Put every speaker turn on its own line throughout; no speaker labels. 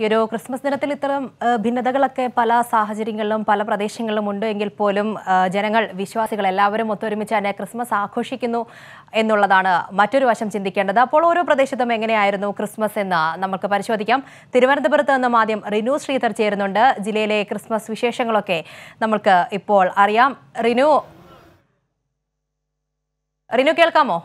ഈ ഒരു ക്രിസ്മസ് ദിനത്തിൽ ഇത്തരം ഭിന്നതകളൊക്കെ പല സാഹചര്യങ്ങളിലും പല പ്രദേശങ്ങളിലും ഉണ്ട് എങ്കിൽ പോലും ജനങ്ങൾ വിശ്വാസികൾ എല്ലാവരും ഒത്തൊരുമിച്ച് തന്നെ ക്രിസ്മസ് ആഘോഷിക്കുന്നു എന്നുള്ളതാണ് മറ്റൊരു വശം ചിന്തിക്കേണ്ടത് അപ്പോൾ ഓരോ പ്രദേശത്തും എങ്ങനെയായിരുന്നു ക്രിസ്മസ് എന്ന് നമുക്ക് പരിശോധിക്കാം തിരുവനന്തപുരത്ത് നിന്നും ആദ്യം റിനു ശ്രീധർ ചേരുന്നുണ്ട് ജില്ലയിലെ ക്രിസ്മസ് വിശേഷങ്ങളൊക്കെ നമുക്ക് ഇപ്പോൾ അറിയാം റിനു റിനു കേൾക്കാമോ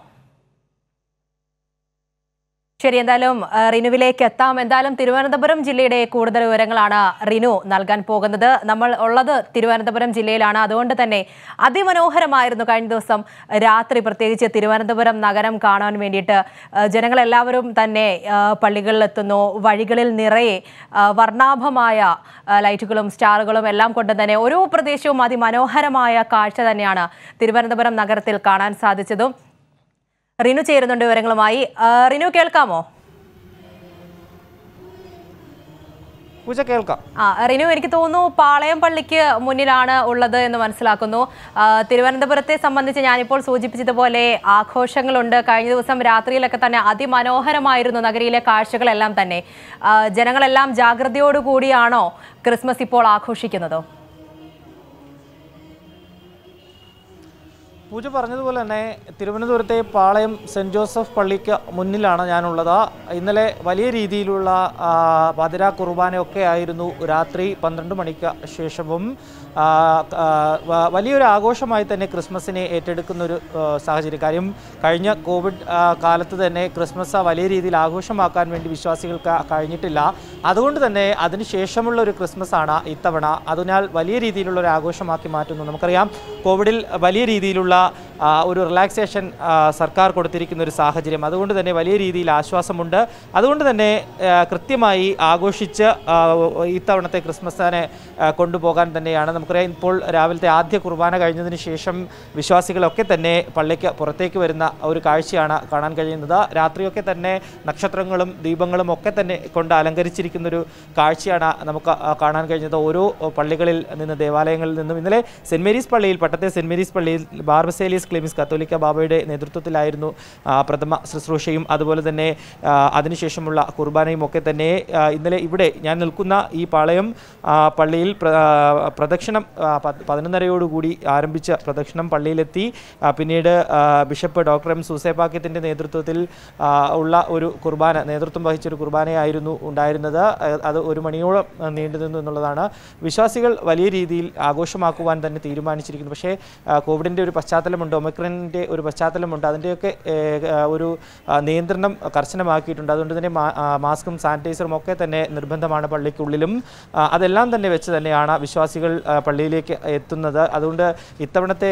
ശരി എന്തായാലും റിനുവിലേക്ക് എത്താം എന്തായാലും തിരുവനന്തപുരം ജില്ലയുടെ കൂടുതൽ വിവരങ്ങളാണ് റിനു നൽകാൻ പോകുന്നത് നമ്മൾ ഉള്ളത് തിരുവനന്തപുരം ജില്ലയിലാണ് അതുകൊണ്ട് തന്നെ അതിമനോഹരമായിരുന്നു കഴിഞ്ഞ ദിവസം രാത്രി പ്രത്യേകിച്ച് തിരുവനന്തപുരം നഗരം കാണാൻ വേണ്ടിയിട്ട് ജനങ്ങളെല്ലാവരും തന്നെ പള്ളികളിലെത്തുന്നു വഴികളിൽ നിറയെ വർണ്ണാഭമായ ലൈറ്റുകളും സ്റ്റാറുകളും എല്ലാം കൊണ്ട് തന്നെ ഓരോ പ്രദേശവും അതിമനോഹരമായ കാഴ്ച തന്നെയാണ് തിരുവനന്തപുരം നഗരത്തിൽ കാണാൻ സാധിച്ചതും റിനു ചേരുന്നുണ്ട് വിവരങ്ങളുമായി റിനു കേൾക്കാമോ കേൾക്കാം ആ റിനു എനിക്ക് തോന്നുന്നു പാളയം പള്ളിക്ക് മുന്നിലാണ് ഉള്ളത് എന്ന് മനസ്സിലാക്കുന്നു തിരുവനന്തപുരത്തെ സംബന്ധിച്ച് ഞാനിപ്പോൾ സൂചിപ്പിച്ചതുപോലെ ആഘോഷങ്ങളുണ്ട് കഴിഞ്ഞ ദിവസം രാത്രിയിലൊക്കെ തന്നെ അതിമനോഹരമായിരുന്നു നഗരിയിലെ കാഴ്ചകളെല്ലാം തന്നെ ജനങ്ങളെല്ലാം ജാഗ്രതയോടുകൂടിയാണോ ക്രിസ്മസ് ഇപ്പോൾ ആഘോഷിക്കുന്നതോ
പൂജ പറഞ്ഞതുപോലെ തന്നെ തിരുവനന്തപുരത്തെ പാളയം സെൻറ് ജോസഫ് പള്ളിക്ക് മുന്നിലാണ് ഞാനുള്ളത് ഇന്നലെ വലിയ രീതിയിലുള്ള പതിര കുർബാനയൊക്കെ ആയിരുന്നു രാത്രി പന്ത്രണ്ട് മണിക്ക് ശേഷവും വലിയൊരു ആഘോഷമായി തന്നെ ക്രിസ്മസിനെ ഏറ്റെടുക്കുന്ന ഒരു സാഹചര്യം കാര്യം കഴിഞ്ഞ കോവിഡ് കാലത്ത് തന്നെ ക്രിസ്മസ് വലിയ രീതിയിൽ ആഘോഷമാക്കാൻ വേണ്ടി വിശ്വാസികൾക്ക് കഴിഞ്ഞിട്ടില്ല അതുകൊണ്ട് തന്നെ അതിനുശേഷമുള്ള ഒരു ക്രിസ്മസ് ആണ് ഇത്തവണ അതിനാൽ വലിയ രീതിയിലുള്ള ഒരു ആഘോഷമാക്കി മാറ്റുന്നു നമുക്കറിയാം കോവിഡിൽ വലിയ രീതിയിലുള്ള ഒരു റിലാക്സേഷൻ സർക്കാർ കൊടുത്തിരിക്കുന്ന ഒരു സാഹചര്യം അതുകൊണ്ട് തന്നെ വലിയ രീതിയിൽ ആശ്വാസമുണ്ട് അതുകൊണ്ട് തന്നെ കൃത്യമായി ആഘോഷിച്ച് ഇത്തവണത്തെ ക്രിസ്മസിനെ കൊണ്ടുപോകാൻ തന്നെയാണ് നമുക്കറിയാം ഇപ്പോൾ രാവിലത്തെ ആദ്യ കുർബാന കഴിഞ്ഞതിന് ശേഷം വിശ്വാസികളൊക്കെ തന്നെ പള്ളിക്ക് പുറത്തേക്ക് വരുന്ന ഒരു കാഴ്ചയാണ് കാണാൻ കഴിയുന്നത് രാത്രിയൊക്കെ തന്നെ നക്ഷത്രങ്ങളും ദീപങ്ങളും ഒക്കെ തന്നെ കൊണ്ട് അലങ്കരിച്ചിരിക്കുന്നൊരു കാഴ്ചയാണ് നമുക്ക് കാണാൻ കഴിഞ്ഞത് ഓരോ പള്ളികളിൽ നിന്ന് ദേവാലയങ്ങളിൽ നിന്നും ഇന്നലെ സെൻറ്റ് മേരീസ് പള്ളിയിൽ പട്ടത്തെ സെൻറ്റ് മേരീസ് പള്ളിയിൽ ബാർബ തോമസേലിയസ് ക്ലിമിസ് കത്തോലിക്ക ബാബയുടെ നേതൃത്വത്തിലായിരുന്നു പ്രഥമ ശുശ്രൂഷയും അതുപോലെ തന്നെ അതിനുശേഷമുള്ള കുർബാനയും ഒക്കെ തന്നെ ഇന്നലെ ഇവിടെ ഞാൻ നിൽക്കുന്ന ഈ പാളയം പള്ളിയിൽ പ്രദക്ഷിണം പതിനൊന്നരയോടുകൂടി ആരംഭിച്ച പ്രദക്ഷിണം പള്ളിയിലെത്തി പിന്നീട് ബിഷപ്പ് ഡോക്ടർ എം സൂസേപാക്യത്തിൻ്റെ നേതൃത്വത്തിൽ ഉള്ള ഒരു കുർബാന നേതൃത്വം വഹിച്ചൊരു കുർബാനയായിരുന്നു ഉണ്ടായിരുന്നത് അത് ഒരു മണിയോളം നീണ്ടു നിന്നു എന്നുള്ളതാണ് വിശ്വാസികൾ വലിയ രീതിയിൽ ആഘോഷമാക്കുവാൻ തന്നെ തീരുമാനിച്ചിരിക്കുന്നു പക്ഷേ കോവിഡിൻ്റെ ഒരു പശ്ചാത്തലം പശ്ചാത്തലമുണ്ട് ഒമിക്രോണിൻ്റെ ഒരു പശ്ചാത്തലമുണ്ട് അതിൻ്റെയൊക്കെ ഒരു നിയന്ത്രണം കർശനമാക്കിയിട്ടുണ്ട് അതുകൊണ്ട് തന്നെ മാസ്കും സാനിറ്റൈസറും ഒക്കെ തന്നെ നിർബന്ധമാണ് പള്ളിക്കുള്ളിലും അതെല്ലാം തന്നെ വെച്ച് തന്നെയാണ് വിശ്വാസികൾ പള്ളിയിലേക്ക് എത്തുന്നത് അതുകൊണ്ട് ഇത്തവണത്തെ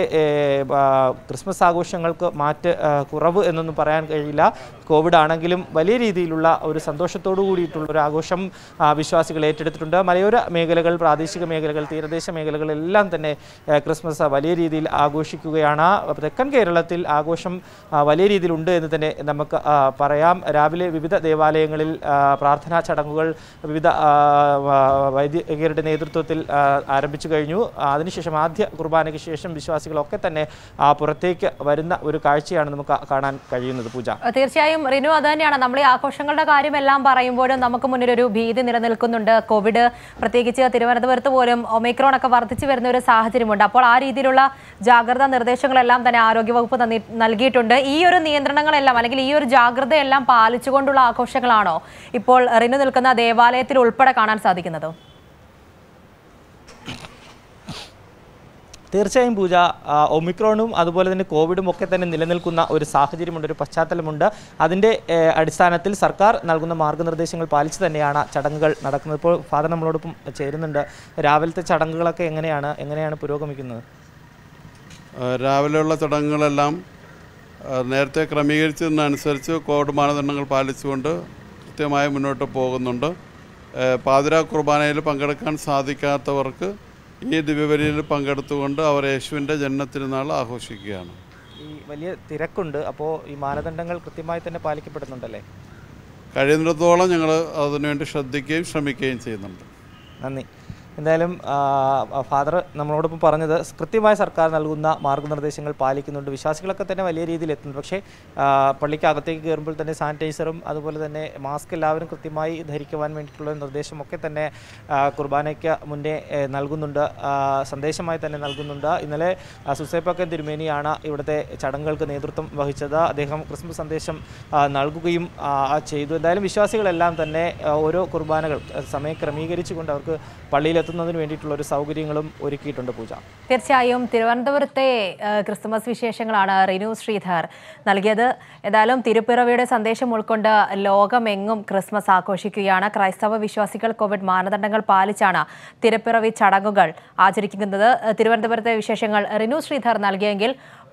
ക്രിസ്മസ് ആഘോഷങ്ങൾക്ക് മാറ്റ് കുറവ് എന്നൊന്നും പറയാൻ കഴിയില്ല കോവിഡ് ആണെങ്കിലും വലിയ രീതിയിലുള്ള ഒരു സന്തോഷത്തോടു കൂടിയിട്ടുള്ള ഒരു ആഘോഷം വിശ്വാസികൾ ഏറ്റെടുത്തിട്ടുണ്ട് മലയോര മേഖലകൾ പ്രാദേശിക മേഖലകൾ തീരദേശ മേഖലകളെല്ലാം തന്നെ ക്രിസ്മസ് വലിയ രീതിയിൽ ആഘോഷിക്കുകയാണ് വരികയാണ് തെക്കൻ കേരളത്തിൽ ആഘോഷം വലിയ രീതിയിലുണ്ട് എന്ന് തന്നെ നമുക്ക് പറയാം രാവിലെ വിവിധ ദേവാലയങ്ങളിൽ പ്രാർത്ഥനാ ചടങ്ങുകൾ വിവിധ വൈദികരുടെ നേതൃത്വത്തിൽ ആരംഭിച്ചു കഴിഞ്ഞു അതിനുശേഷം ആദ്യ കുർബാനയ്ക്ക് ശേഷം വിശ്വാസികളൊക്കെ തന്നെ പുറത്തേക്ക് വരുന്ന ഒരു കാഴ്ചയാണ് നമുക്ക് കാണാൻ കഴിയുന്നത് പൂജ
തീർച്ചയായും റിനു അത് തന്നെയാണ് നമ്മൾ ഈ ആഘോഷങ്ങളുടെ കാര്യമെല്ലാം പറയുമ്പോഴും നമുക്ക് മുന്നിൽ ഒരു ഭീതി നിലനിൽക്കുന്നുണ്ട് കോവിഡ് പ്രത്യേകിച്ച് തിരുവനന്തപുരത്ത് പോലും ഒമിക്രോൺ ഒക്കെ വർദ്ധിച്ചു വരുന്ന ഒരു സാഹചര്യമുണ്ട് അപ്പോൾ ആ രീതിയിലുള്ള ജാഗ്രതാ നിർദ്ദേശം നിർദ്ദേശങ്ങളെല്ലാം തന്നെ ആരോഗ്യവകുപ്പ് നൽകിയിട്ടുണ്ട് ഈ ഒരു നിയന്ത്രണങ്ങളെല്ലാം അല്ലെങ്കിൽ ഈ ഒരു ജാഗ്രതയെല്ലാം പാലിച്ചുകൊണ്ടുള്ള ആഘോഷങ്ങളാണോ ഇപ്പോൾ റിനു നിൽക്കുന്ന ദേവാലയത്തിൽ ഉൾപ്പെടെ കാണാൻ സാധിക്കുന്നത്
തീർച്ചയായും പൂജ ഒമിക്രോണും അതുപോലെ തന്നെ കോവിഡും ഒക്കെ തന്നെ നിലനിൽക്കുന്ന ഒരു സാഹചര്യമുണ്ട് ഒരു പശ്ചാത്തലമുണ്ട് അതിൻ്റെ അടിസ്ഥാനത്തിൽ സർക്കാർ നൽകുന്ന മാർഗ്ഗനിർദ്ദേശങ്ങൾ പാലിച്ച് തന്നെയാണ് ചടങ്ങുകൾ നടക്കുന്നത് ഇപ്പോൾ ഫാദർ നമ്മളോടൊപ്പം ചേരുന്നുണ്ട് രാവിലത്തെ ചടങ്ങുകളൊക്കെ എങ്ങനെയാണ് എങ്ങനെയാണ് പുരോഗമിക്കുന്നത്
രാവിലെയുള്ള ചടങ്ങുകളെല്ലാം നേരത്തെ ക്രമീകരിച്ചതിനനുസരിച്ച് കോവിഡ് മാനദണ്ഡങ്ങൾ പാലിച്ചുകൊണ്ട് കൃത്യമായി മുന്നോട്ട് പോകുന്നുണ്ട് പാതിര കുർബാനയിൽ പങ്കെടുക്കാൻ സാധിക്കാത്തവർക്ക് ഈ ദിവ്യബലിയിൽ പങ്കെടുത്തുകൊണ്ട് അവർ യേശുവിൻ്റെ ജന്മത്തിരുന്നാൾ ആഘോഷിക്കുകയാണ്
ഈ വലിയ തിരക്കുണ്ട് അപ്പോൾ ഈ മാനദണ്ഡങ്ങൾ കൃത്യമായി തന്നെ പാലിക്കപ്പെടുന്നുണ്ടല്ലേ
കഴിയുന്നിടത്തോളം ഞങ്ങൾ അതിനുവേണ്ടി ശ്രദ്ധിക്കുകയും ശ്രമിക്കുകയും ചെയ്യുന്നുണ്ട്
നന്ദി എന്തായാലും ഫാദർ നമ്മളോടൊപ്പം പറഞ്ഞത് കൃത്യമായ സർക്കാർ നൽകുന്ന മാർഗ്ഗനിർദ്ദേശങ്ങൾ പാലിക്കുന്നുണ്ട് വിശ്വാസികളൊക്കെ തന്നെ വലിയ രീതിയിൽ എത്തുന്നു പക്ഷേ പള്ളിക്കകത്തേക്ക് കയറുമ്പോൾ തന്നെ സാനിറ്റൈസറും അതുപോലെ തന്നെ മാസ്ക് എല്ലാവരും കൃത്യമായി ധരിക്കുവാൻ വേണ്ടിയിട്ടുള്ള നിർദ്ദേശമൊക്കെ തന്നെ കുർബാനയ്ക്ക് മുന്നേ നൽകുന്നുണ്ട് സന്ദേശമായി തന്നെ നൽകുന്നുണ്ട് ഇന്നലെ സുസൈപ്പക്കൻ തിരുമേനിയാണ് ഇവിടുത്തെ ചടങ്ങുകൾക്ക് നേതൃത്വം വഹിച്ചത് അദ്ദേഹം ക്രിസ്മസ് സന്ദേശം നൽകുകയും ചെയ്തു എന്തായാലും വിശ്വാസികളെല്ലാം തന്നെ ഓരോ കുർബാനകൾ സമയം ക്രമീകരിച്ചുകൊണ്ട് അവർക്ക് പള്ളിയിൽ എത്തുന്നതിന് വേണ്ടിയിട്ടുള്ള ഒരു സൗകര്യങ്ങളും ഒരുക്കിയിട്ടുണ്ട് പൂജ
തീർച്ചയായും തിരുവനന്തപുരത്തെ ക്രിസ്തുമസ് വിശേഷങ്ങളാണ് റിനു ശ്രീധർ നൽകിയത് ഏതായാലും തിരുപ്പിറവിയുടെ സന്ദേശം ഉൾക്കൊണ്ട് ലോകമെങ്ങും ക്രിസ്മസ് ആഘോഷിക്കുകയാണ് ക്രൈസ്തവ വിശ്വാസികൾ കോവിഡ് മാനദണ്ഡങ്ങൾ പാലിച്ചാണ് തിരുപ്പിറവി ചടങ്ങുകൾ ആചരിക്കുന്നത് തിരുവനന്തപുരത്തെ വിശേഷങ്ങൾ റിനു ശ്രീധർ നൽകിയെങ്കിൽ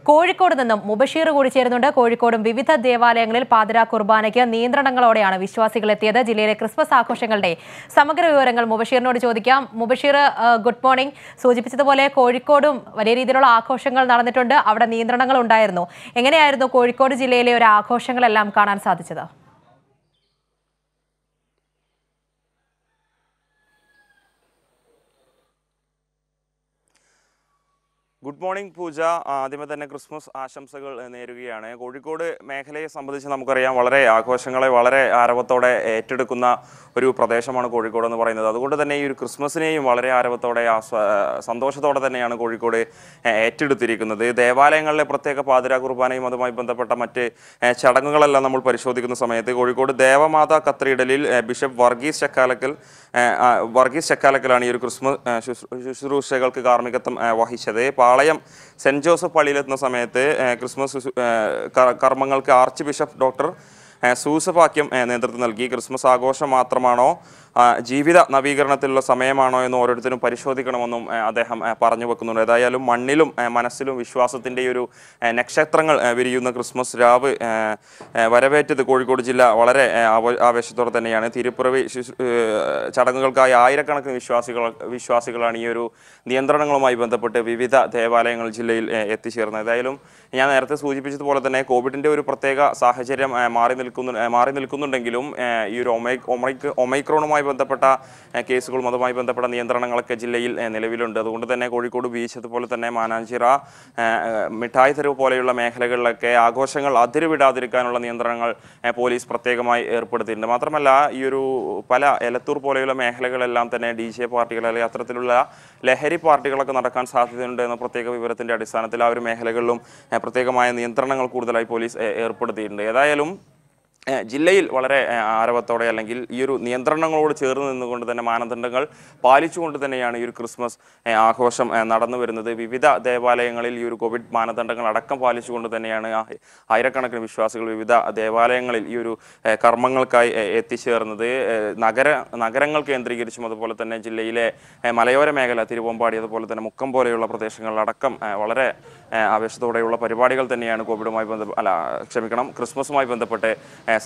കോഴിക്കോട് നിന്നും മുബഷീർ കൂടി ചേരുന്നുണ്ട് കോഴിക്കോടും വിവിധ ദേവാലയങ്ങളിൽ പാതിരാ കുർബാനയ്ക്ക് നിയന്ത്രണങ്ങളോടെയാണ് വിശ്വാസികൾ എത്തിയത് ജില്ലയിലെ ക്രിസ്മസ് ആഘോഷങ്ങളുടെ സമഗ്ര വിവരങ്ങൾ മുബഷീറിനോട് ചോദിക്കാം മുബഷീർ ഗുഡ് മോർണിംഗ് സൂചിപ്പിച്ചതുപോലെ കോഴിക്കോടും വലിയ രീതിയിലുള്ള ആഘോഷങ്ങൾ നടന്നിട്ടുണ്ട് അവിടെ നിയന്ത്രണങ്ങൾ ഉണ്ടായിരുന്നു എങ്ങനെയായിരുന്നു കോഴിക്കോട് ജില്ലയിലെ ഒരു ആഘോഷങ്ങളെല്ലാം കാണാൻ സാധിച്ചത്
ഗുഡ് മോർണിംഗ് പൂജ ആദ്യമേ തന്നെ ക്രിസ്മസ് ആശംസകൾ നേരുകയാണ് കോഴിക്കോട് മേഖലയെ സംബന്ധിച്ച് നമുക്കറിയാം വളരെ ആഘോഷങ്ങളെ വളരെ ആരവത്തോടെ ഏറ്റെടുക്കുന്ന ഒരു പ്രദേശമാണ് കോഴിക്കോട് എന്ന് പറയുന്നത് അതുകൊണ്ട് തന്നെ ഈ ഒരു ക്രിസ്മസിനെയും വളരെ ആരവത്തോടെ സന്തോഷത്തോടെ തന്നെയാണ് കോഴിക്കോട് ഏറ്റെടുത്തിരിക്കുന്നത് ദേവാലയങ്ങളിലെ പ്രത്യേക പാതിര കുർബാനയും അതുമായി ബന്ധപ്പെട്ട മറ്റ് ചടങ്ങുകളെല്ലാം നമ്മൾ പരിശോധിക്കുന്ന സമയത്ത് കോഴിക്കോട് ദേവമാതാ കത്രീഡലിൽ ബിഷപ്പ് വർഗീസ് ചക്കാലക്കൽ വർഗീസ് ചക്കാലക്കലാണ് ഈ ഒരു ക്രിസ്മസ് ശുശ്രൂഷകൾക്ക് കാർമ്മികത്വം വഹിച്ചത് പാളയം സെൻറ്റ് ജോസഫ് പള്ളിയിലെത്തുന്ന സമയത്ത് ക്രിസ്മസ് കർമ്മങ്ങൾക്ക് ആർച്ച് ബിഷപ്പ് ഡോക്ടർ സൂസവാക്യം നേതൃത്വം നൽകി ക്രിസ്മസ് ആഘോഷം മാത്രമാണോ ജീവിത നവീകരണത്തിലുള്ള സമയമാണോ എന്ന് ഓരോരുത്തരും പരിശോധിക്കണമെന്നും അദ്ദേഹം പറഞ്ഞു വെക്കുന്നുണ്ട് ഏതായാലും മണ്ണിലും മനസ്സിലും വിശ്വാസത്തിൻ്റെ ഒരു നക്ഷത്രങ്ങൾ വിരിയുന്ന ക്രിസ്മസ് രാവ് വരവേറ്റത് കോഴിക്കോട് ജില്ല വളരെ ആവേശത്തോടെ തന്നെയാണ് തിരുപ്പുറവി ചടങ്ങുകൾക്കായി ആയിരക്കണക്കിന് വിശ്വാസികൾ വിശ്വാസികളാണ് ഈ ഒരു നിയന്ത്രണങ്ങളുമായി ബന്ധപ്പെട്ട് വിവിധ ദേവാലയങ്ങൾ ജില്ലയിൽ എത്തിച്ചേർന്നത് ഏതായാലും ഞാൻ നേരത്തെ സൂചിപ്പിച്ചതുപോലെ തന്നെ കോവിഡിൻ്റെ ഒരു പ്രത്യേക സാഹചര്യം മാറി നിൽക്കുന്നു മാറി നിൽക്കുന്നുണ്ടെങ്കിലും ഈ ഒരു ഒമൈ ഒമൈക് ഒമൈക്രോണുമായി ബന്ധപ്പെട്ട കേസുകളും അതുമായി ബന്ധപ്പെട്ട നിയന്ത്രണങ്ങളൊക്കെ ജില്ലയിൽ നിലവിലുണ്ട് അതുകൊണ്ട് തന്നെ കോഴിക്കോട് ബീച്ച് അതുപോലെ തന്നെ മാനാഞ്ചിറ മിഠായി തെരുവ് പോലെയുള്ള മേഖലകളിലൊക്കെ ആഘോഷങ്ങൾ അതിരുവിടാതിരിക്കാനുള്ള നിയന്ത്രണങ്ങൾ പോലീസ് പ്രത്യേകമായി ഏർപ്പെടുത്തിയിട്ടുണ്ട് മാത്രമല്ല ഈ ഒരു പല എലത്തൂർ പോലെയുള്ള മേഖലകളെല്ലാം തന്നെ ഡി ജെ പാർട്ടികൾ അല്ലെങ്കിൽ അത്തരത്തിലുള്ള ലഹരി പാർട്ടികളൊക്കെ നടക്കാൻ സാധ്യതയുണ്ട് എന്ന പ്രത്യേക വിവരത്തിൻ്റെ അടിസ്ഥാനത്തിൽ ആ ഒരു മേഖലകളിലും പ്രത്യേകമായ നിയന്ത്രണങ്ങൾ കൂടുതലായി പോലീസ് ഏർപ്പെടുത്തിയിട്ടുണ്ട് ഏതായാലും ജില്ലയിൽ വളരെ ആരവത്തോടെ അല്ലെങ്കിൽ ഈ ഒരു നിയന്ത്രണങ്ങളോട് ചേർന്ന് നിന്നുകൊണ്ട് തന്നെ മാനദണ്ഡങ്ങൾ പാലിച്ചുകൊണ്ട് തന്നെയാണ് ഈ ഒരു ക്രിസ്മസ് ആഘോഷം നടന്നു വരുന്നത് വിവിധ ദേവാലയങ്ങളിൽ ഈ ഒരു കോവിഡ് മാനദണ്ഡങ്ങൾ അടക്കം പാലിച്ചുകൊണ്ട് തന്നെയാണ് ആയിരക്കണക്കിന് വിശ്വാസികൾ വിവിധ ദേവാലയങ്ങളിൽ ഈ ഒരു കർമ്മങ്ങൾക്കായി എത്തിച്ചേർന്നത് നഗര നഗരങ്ങൾ കേന്ദ്രീകരിച്ചും അതുപോലെ തന്നെ ജില്ലയിലെ മലയോര മേഖല തിരുവമ്പാടി അതുപോലെ തന്നെ മുക്കം പോലെയുള്ള പ്രദേശങ്ങളിലടക്കം വളരെ ആവേശത്തോടെയുള്ള പരിപാടികൾ തന്നെയാണ് കോവിഡുമായി ബന്ധ അല്ല ക്ഷമിക്കണം ക്രിസ്മസുമായി ബന്ധപ്പെട്ട്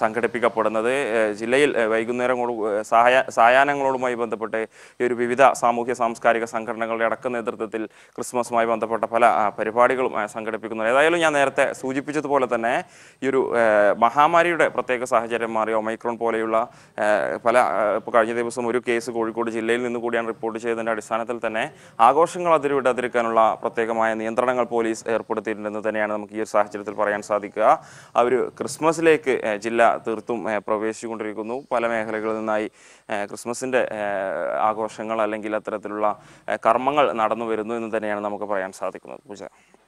സംഘടിപ്പിക്കപ്പെടുന്നത് ജില്ലയിൽ വൈകുന്നേരങ്ങളോട് സഹായ സായാഹ്നങ്ങളോടുമായി ബന്ധപ്പെട്ട് ഈ ഒരു വിവിധ സാമൂഹ്യ സാംസ്കാരിക സംഘടനകളുടെ അടക്ക നേതൃത്വത്തിൽ ക്രിസ്മസുമായി ബന്ധപ്പെട്ട പല പരിപാടികളും സംഘടിപ്പിക്കുന്നത് ഏതായാലും ഞാൻ നേരത്തെ സൂചിപ്പിച്ചതുപോലെ തന്നെ ഈ ഒരു മഹാമാരിയുടെ പ്രത്യേക സാഹചര്യം മാറി ഒമൈക്രോൺ പോലെയുള്ള പല ഇപ്പോൾ കഴിഞ്ഞ ദിവസം ഒരു കേസ് കോഴിക്കോട് ജില്ലയിൽ നിന്ന് കൂടിയാണ് റിപ്പോർട്ട് ചെയ്തതിൻ്റെ അടിസ്ഥാനത്തിൽ തന്നെ ആഘോഷങ്ങൾ അതിരുവിടാതിരിക്കാനുള്ള പ്രത്യേകമായ നിയന്ത്രണങ്ങൾ പോലീസ് ഏർപ്പെടുത്തിയിട്ടുണ്ടെന്ന് തന്നെയാണ് നമുക്ക് ഈ ഒരു സാഹചര്യത്തിൽ പറയാൻ സാധിക്കുക ആ ഒരു ക്രിസ്മസിലേക്ക് ജില്ല ജില്ല തീർത്തും പ്രവേശിച്ചുകൊണ്ടിരിക്കുന്നു പല മേഖലകളിൽ നിന്നായി ക്രിസ്മസിൻ്റെ ആഘോഷങ്ങൾ അല്ലെങ്കിൽ അത്തരത്തിലുള്ള കർമ്മങ്ങൾ നടന്നു വരുന്നു എന്ന് തന്നെയാണ് നമുക്ക് പറയാൻ സാധിക്കുന്നത് പൂജ